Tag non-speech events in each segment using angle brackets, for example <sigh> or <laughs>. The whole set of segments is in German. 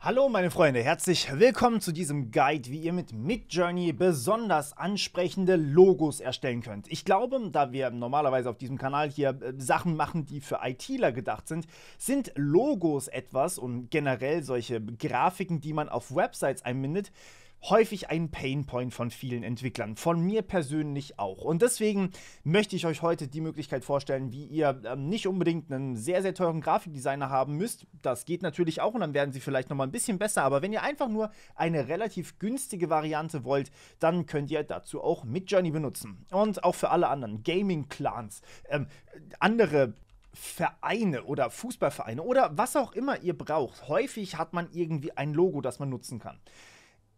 Hallo meine Freunde, herzlich willkommen zu diesem Guide, wie ihr mit Midjourney besonders ansprechende Logos erstellen könnt. Ich glaube, da wir normalerweise auf diesem Kanal hier äh, Sachen machen, die für ITler gedacht sind, sind Logos etwas und generell solche Grafiken, die man auf Websites einbindet, häufig ein Painpoint von vielen Entwicklern, von mir persönlich auch. Und deswegen möchte ich euch heute die Möglichkeit vorstellen, wie ihr ähm, nicht unbedingt einen sehr, sehr teuren Grafikdesigner haben müsst. Das geht natürlich auch und dann werden sie vielleicht nochmal ein bisschen besser. Aber wenn ihr einfach nur eine relativ günstige Variante wollt, dann könnt ihr dazu auch Midjourney benutzen. Und auch für alle anderen Gaming-Clans, ähm, andere Vereine oder Fußballvereine oder was auch immer ihr braucht. Häufig hat man irgendwie ein Logo, das man nutzen kann.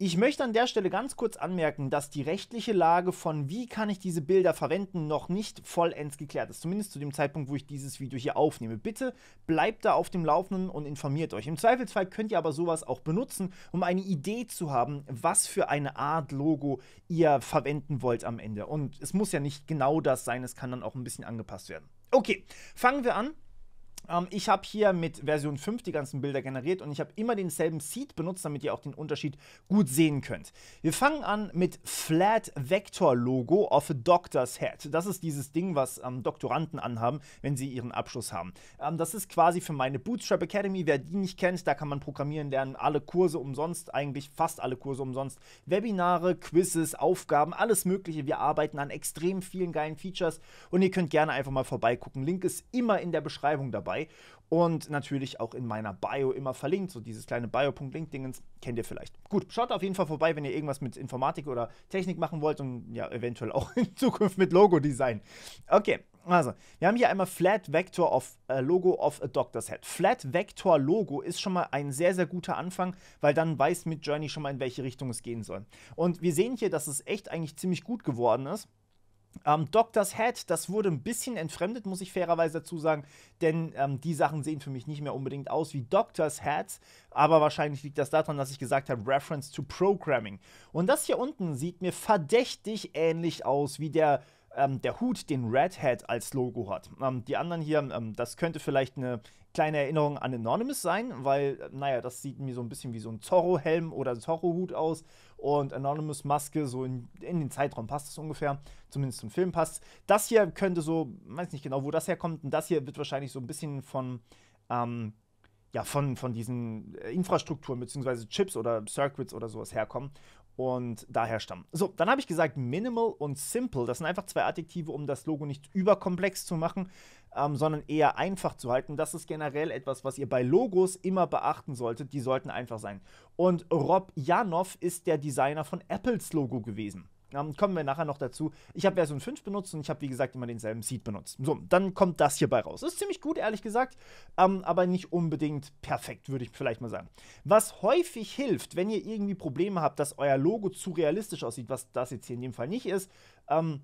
Ich möchte an der Stelle ganz kurz anmerken, dass die rechtliche Lage von wie kann ich diese Bilder verwenden noch nicht vollends geklärt ist. Zumindest zu dem Zeitpunkt, wo ich dieses Video hier aufnehme. Bitte bleibt da auf dem Laufenden und informiert euch. Im Zweifelsfall könnt ihr aber sowas auch benutzen, um eine Idee zu haben, was für eine Art Logo ihr verwenden wollt am Ende. Und es muss ja nicht genau das sein, es kann dann auch ein bisschen angepasst werden. Okay, fangen wir an. Ähm, ich habe hier mit Version 5 die ganzen Bilder generiert und ich habe immer denselben Seed benutzt, damit ihr auch den Unterschied gut sehen könnt. Wir fangen an mit Flat Vector Logo of a Doctor's Head. Das ist dieses Ding, was ähm, Doktoranden anhaben, wenn sie ihren Abschluss haben. Ähm, das ist quasi für meine Bootstrap Academy. Wer die nicht kennt, da kann man programmieren lernen. Alle Kurse umsonst, eigentlich fast alle Kurse umsonst. Webinare, Quizzes, Aufgaben, alles Mögliche. Wir arbeiten an extrem vielen geilen Features und ihr könnt gerne einfach mal vorbeigucken. Link ist immer in der Beschreibung dabei dabei und natürlich auch in meiner Bio immer verlinkt. So dieses kleine bio.link-Dingens kennt ihr vielleicht. Gut, schaut auf jeden Fall vorbei, wenn ihr irgendwas mit Informatik oder Technik machen wollt und ja, eventuell auch <laughs> in Zukunft mit Logo-Design. Okay, also, wir haben hier einmal Flat Vector of äh, Logo of a Doctor's Head. Flat Vector Logo ist schon mal ein sehr, sehr guter Anfang, weil dann weiß mit Journey schon mal, in welche Richtung es gehen soll. Und wir sehen hier, dass es echt eigentlich ziemlich gut geworden ist. Ähm, Doctor's Head, das wurde ein bisschen entfremdet, muss ich fairerweise dazu sagen, denn ähm, die Sachen sehen für mich nicht mehr unbedingt aus wie Doctor's Heads, aber wahrscheinlich liegt das daran, dass ich gesagt habe, Reference to Programming. Und das hier unten sieht mir verdächtig ähnlich aus wie der ähm, der Hut den Red Hat als Logo hat. Ähm, die anderen hier, ähm, das könnte vielleicht eine kleine Erinnerung an Anonymous sein, weil, äh, naja, das sieht mir so ein bisschen wie so ein Zorro-Helm oder Zorro-Hut aus und Anonymous Maske, so in, in den Zeitraum passt das ungefähr, zumindest zum Film passt. Das hier könnte so, weiß nicht genau, wo das herkommt, und das hier wird wahrscheinlich so ein bisschen von, ähm, ja, von, von diesen äh, Infrastrukturen bzw. Chips oder Circuits oder sowas herkommen und daher stammen. So, dann habe ich gesagt Minimal und Simple. Das sind einfach zwei Adjektive, um das Logo nicht überkomplex zu machen ähm, sondern eher einfach zu halten. Das ist generell etwas, was ihr bei Logos immer beachten solltet. Die sollten einfach sein. Und Rob Janoff ist der Designer von Apples Logo gewesen. Ähm, kommen wir nachher noch dazu. Ich habe Version 5 benutzt und ich habe, wie gesagt, immer denselben Seed benutzt. So, dann kommt das hierbei raus. Ist ziemlich gut, ehrlich gesagt, ähm, aber nicht unbedingt perfekt, würde ich vielleicht mal sagen. Was häufig hilft, wenn ihr irgendwie Probleme habt, dass euer Logo zu realistisch aussieht, was das jetzt hier in dem Fall nicht ist, ähm,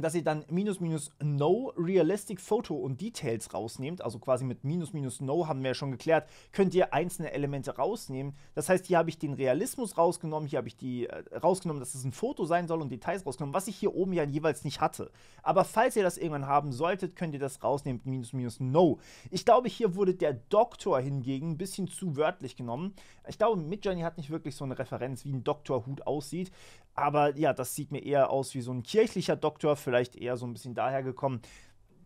dass ihr dann minus minus no realistic photo und details rausnehmt, also quasi mit minus minus no haben wir ja schon geklärt, könnt ihr einzelne Elemente rausnehmen. Das heißt, hier habe ich den Realismus rausgenommen, hier habe ich die äh, rausgenommen, dass es ein Foto sein soll und Details rausgenommen, was ich hier oben ja jeweils nicht hatte. Aber falls ihr das irgendwann haben solltet, könnt ihr das rausnehmen mit minus minus no. Ich glaube, hier wurde der Doktor hingegen ein bisschen zu wörtlich genommen. Ich glaube, Midjourney hat nicht wirklich so eine Referenz, wie ein Doktorhut aussieht, aber ja, das sieht mir eher aus wie so ein kirchlicher Doktor vielleicht eher so ein bisschen daher gekommen.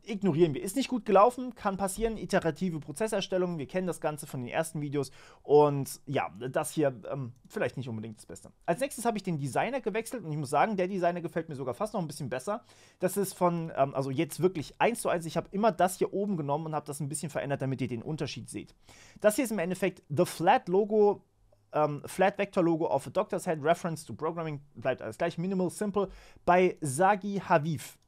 Ignorieren wir. Ist nicht gut gelaufen, kann passieren. Iterative Prozesserstellung, wir kennen das Ganze von den ersten Videos. Und ja, das hier ähm, vielleicht nicht unbedingt das Beste. Als nächstes habe ich den Designer gewechselt und ich muss sagen, der Designer gefällt mir sogar fast noch ein bisschen besser. Das ist von, ähm, also jetzt wirklich eins zu eins. Ich habe immer das hier oben genommen und habe das ein bisschen verändert, damit ihr den Unterschied seht. Das hier ist im Endeffekt The Flat Logo ähm, Flat Vector Logo of a Doctor's Head, Reference to Programming bleibt alles gleich, Minimal Simple bei Sagi Haviv.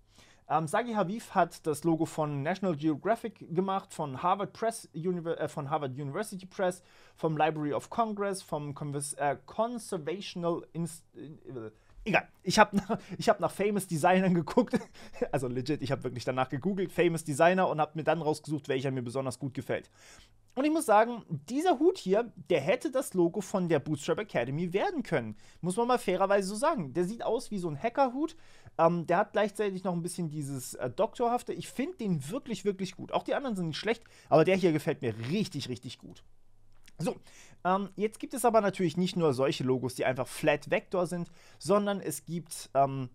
Ähm, Sagi Haviv hat das Logo von National Geographic gemacht, von Harvard, Press Univer äh, von Harvard University Press, vom Library of Congress, vom Convers äh, Conservational Institute. Äh, egal. Ich habe nach, hab nach Famous Designern geguckt. <laughs> Also legit, ich habe wirklich danach gegoogelt, Famous Designer, und habe mir dann rausgesucht, welcher mir besonders gut gefällt. Und ich muss sagen, dieser Hut hier, der hätte das Logo von der Bootstrap Academy werden können. Muss man mal fairerweise so sagen. Der sieht aus wie so ein Hackerhut. Ähm, der hat gleichzeitig noch ein bisschen dieses äh, Doktorhafte. Ich finde den wirklich, wirklich gut. Auch die anderen sind nicht schlecht, aber der hier gefällt mir richtig, richtig gut. So, ähm, jetzt gibt es aber natürlich nicht nur solche Logos, die einfach Flat Vector sind, sondern es gibt, ähm,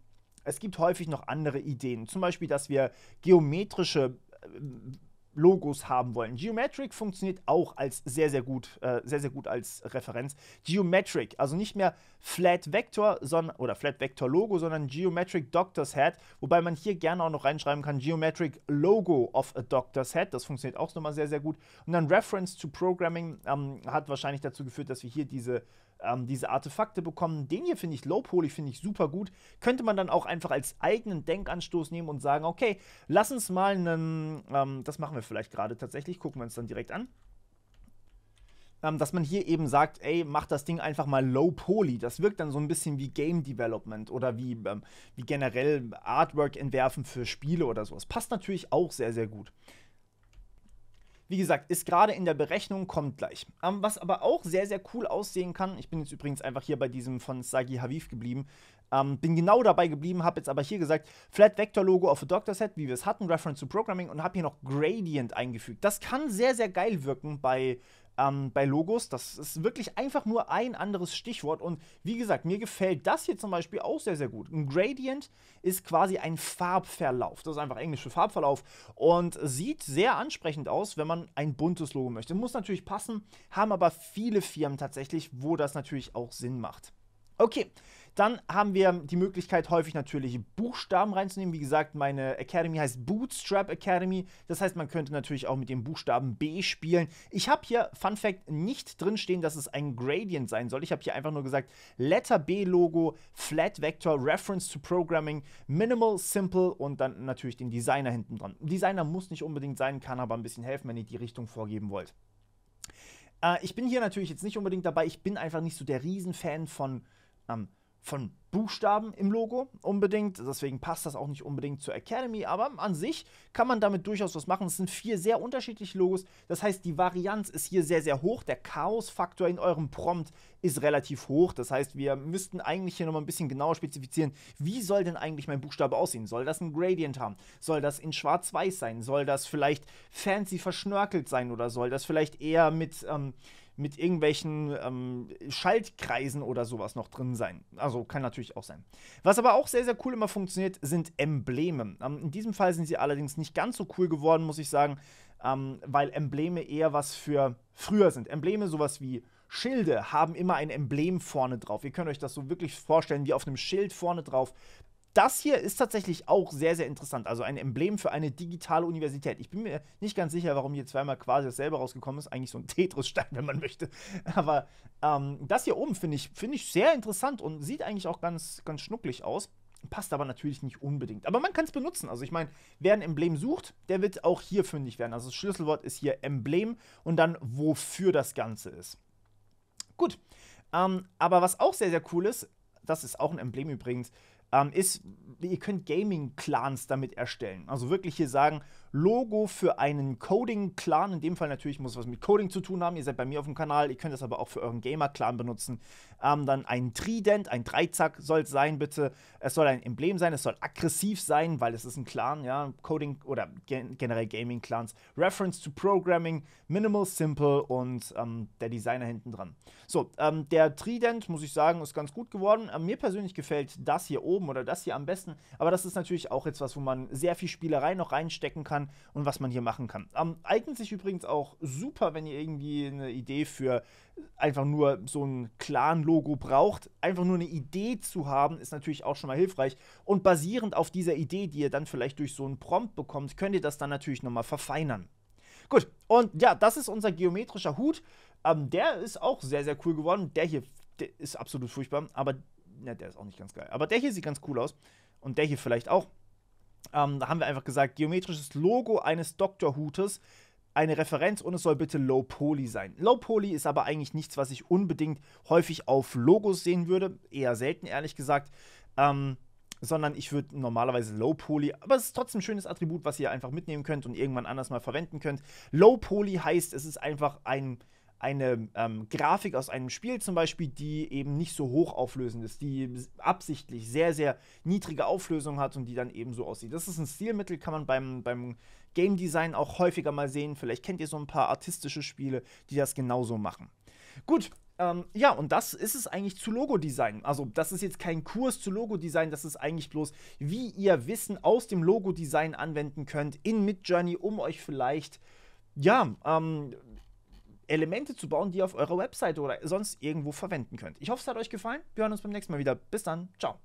es gibt häufig noch andere Ideen. Zum Beispiel, dass wir geometrische äh, Logos haben wollen. Geometric funktioniert auch als sehr, sehr gut, äh, sehr, sehr gut als Referenz. Geometric, also nicht mehr Flat Vector sondern, oder Flat Vector Logo, sondern Geometric Doctor's Head, wobei man hier gerne auch noch reinschreiben kann Geometric Logo of a Doctor's Head, das funktioniert auch nochmal sehr, sehr gut. Und dann Reference to Programming ähm, hat wahrscheinlich dazu geführt, dass wir hier diese ähm, diese Artefakte bekommen. Den hier finde ich, low poly finde ich super gut. Könnte man dann auch einfach als eigenen Denkanstoß nehmen und sagen, okay, lass uns mal einen, ähm, das machen wir vielleicht gerade tatsächlich, gucken wir uns dann direkt an. Ähm, dass man hier eben sagt, ey, mach das Ding einfach mal low poly. Das wirkt dann so ein bisschen wie Game Development oder wie, ähm, wie generell Artwork entwerfen für Spiele oder sowas. Passt natürlich auch sehr, sehr gut. Wie gesagt, ist gerade in der Berechnung, kommt gleich. Ähm, was aber auch sehr, sehr cool aussehen kann, ich bin jetzt übrigens einfach hier bei diesem von Sagi Havif geblieben, ähm, bin genau dabei geblieben, habe jetzt aber hier gesagt, Flat Vector Logo auf a Doctor Set, wie wir es hatten, Reference to Programming und habe hier noch Gradient eingefügt. Das kann sehr, sehr geil wirken bei, ähm, bei Logos. Das ist wirklich einfach nur ein anderes Stichwort. Und wie gesagt, mir gefällt das hier zum Beispiel auch sehr, sehr gut. Ein Gradient ist quasi ein Farbverlauf. Das ist einfach englisch Farbverlauf. Und sieht sehr ansprechend aus, wenn man ein buntes Logo möchte. Muss natürlich passen, haben aber viele Firmen tatsächlich, wo das natürlich auch Sinn macht. Okay, dann haben wir die Möglichkeit, häufig natürlich Buchstaben reinzunehmen. Wie gesagt, meine Academy heißt Bootstrap Academy. Das heißt, man könnte natürlich auch mit dem Buchstaben B spielen. Ich habe hier, Fun Fact, nicht drinstehen, dass es ein Gradient sein soll. Ich habe hier einfach nur gesagt, Letter B Logo, Flat Vector, Reference to Programming, Minimal, Simple und dann natürlich den Designer hinten dran. Designer muss nicht unbedingt sein, kann aber ein bisschen helfen, wenn ihr die Richtung vorgeben wollt. Äh, ich bin hier natürlich jetzt nicht unbedingt dabei. Ich bin einfach nicht so der Riesenfan von ähm, von Buchstaben im Logo unbedingt. Deswegen passt das auch nicht unbedingt zur Academy, aber an sich kann man damit durchaus was machen. Es sind vier sehr unterschiedliche Logos. Das heißt, die Varianz ist hier sehr, sehr hoch. Der Chaos-Faktor in eurem Prompt ist relativ hoch. Das heißt, wir müssten eigentlich hier nochmal ein bisschen genauer spezifizieren, wie soll denn eigentlich mein Buchstabe aussehen? Soll das ein Gradient haben? Soll das in schwarz-weiß sein? Soll das vielleicht fancy verschnörkelt sein oder soll das vielleicht eher mit, ähm, mit irgendwelchen ähm, Schaltkreisen oder sowas noch drin sein. Also kann natürlich auch sein. Was aber auch sehr, sehr cool immer funktioniert, sind Embleme. Ähm, in diesem Fall sind sie allerdings nicht ganz so cool geworden, muss ich sagen, ähm, weil Embleme eher was für früher sind. Embleme sowas wie Schilde haben immer ein Emblem vorne drauf. Ihr könnt euch das so wirklich vorstellen, wie auf einem Schild vorne drauf das hier ist tatsächlich auch sehr, sehr interessant. Also ein Emblem für eine digitale Universität. Ich bin mir nicht ganz sicher, warum hier zweimal quasi dasselbe rausgekommen ist. Eigentlich so ein <laughs> Tetris-Stein, wenn man möchte. Aber ähm, das hier oben finde ich, find ich sehr interessant und sieht eigentlich auch ganz, ganz schnucklig aus. Passt aber natürlich nicht unbedingt. Aber man kann es benutzen. Also ich meine, wer ein Emblem sucht, der wird auch hier fündig werden. Also das Schlüsselwort ist hier Emblem und dann wofür das Ganze ist. Gut. Ähm, aber was auch sehr, sehr cool ist, das ist auch ein Emblem übrigens, ähm, ist, ihr könnt Gaming-Clans damit erstellen. Also wirklich hier sagen, Logo für einen Coding-Clan. In dem Fall natürlich muss was mit Coding zu tun haben. Ihr seid bei mir auf dem Kanal. Ihr könnt das aber auch für euren Gamer-Clan benutzen. Ähm, dann ein Trident, ein Dreizack soll es sein, bitte. Es soll ein Emblem sein. Es soll aggressiv sein, weil es ist ein Clan, ja. Coding oder gen generell Gaming-Clans. Reference to Programming, Minimal, Simple und ähm, der Designer hinten dran. So, ähm, der Trident, muss ich sagen, ist ganz gut geworden. Ähm, mir persönlich gefällt das hier oben oder das hier am besten. Aber das ist natürlich auch jetzt was, wo man sehr viel Spielerei noch reinstecken kann kann und was man hier machen kann. Ähm, eignet sich übrigens auch super, wenn ihr irgendwie eine Idee für einfach nur so ein Clan-Logo braucht. Einfach nur eine Idee zu haben, ist natürlich auch schon mal hilfreich. Und basierend auf dieser Idee, die ihr dann vielleicht durch so einen Prompt bekommt, könnt ihr das dann natürlich nochmal verfeinern. Gut, und ja, das ist unser geometrischer Hut. Ähm, der ist auch sehr, sehr cool geworden. Der hier der ist absolut furchtbar, aber na, der ist auch nicht ganz geil. Aber der hier sieht ganz cool aus. Und der hier vielleicht auch. Ähm, da haben wir einfach gesagt, geometrisches Logo eines Doktorhutes, eine Referenz und es soll bitte Low Poly sein. Low Poly ist aber eigentlich nichts, was ich unbedingt häufig auf Logos sehen würde, eher selten ehrlich gesagt. Ähm, sondern ich würde normalerweise Low Poly, aber es ist trotzdem ein schönes Attribut, was ihr einfach mitnehmen könnt und irgendwann anders mal verwenden könnt. Low Poly heißt, es ist einfach ein eine ähm, Grafik aus einem Spiel zum Beispiel, die eben nicht so hochauflösend ist, die absichtlich sehr, sehr niedrige Auflösung hat und die dann eben so aussieht. Das ist ein Stilmittel, kann man beim, beim Game Design auch häufiger mal sehen. Vielleicht kennt ihr so ein paar artistische Spiele, die das genauso machen. Gut, ähm, ja, und das ist es eigentlich zu Logo-Design. Also, das ist jetzt kein Kurs zu Logo-Design, das ist eigentlich bloß, wie ihr Wissen aus dem Logo-Design anwenden könnt in Midjourney, um euch vielleicht, ja, ähm, Elemente zu bauen, die ihr auf eurer Webseite oder sonst irgendwo verwenden könnt. Ich hoffe, es hat euch gefallen. Wir hören uns beim nächsten Mal wieder. Bis dann. Ciao.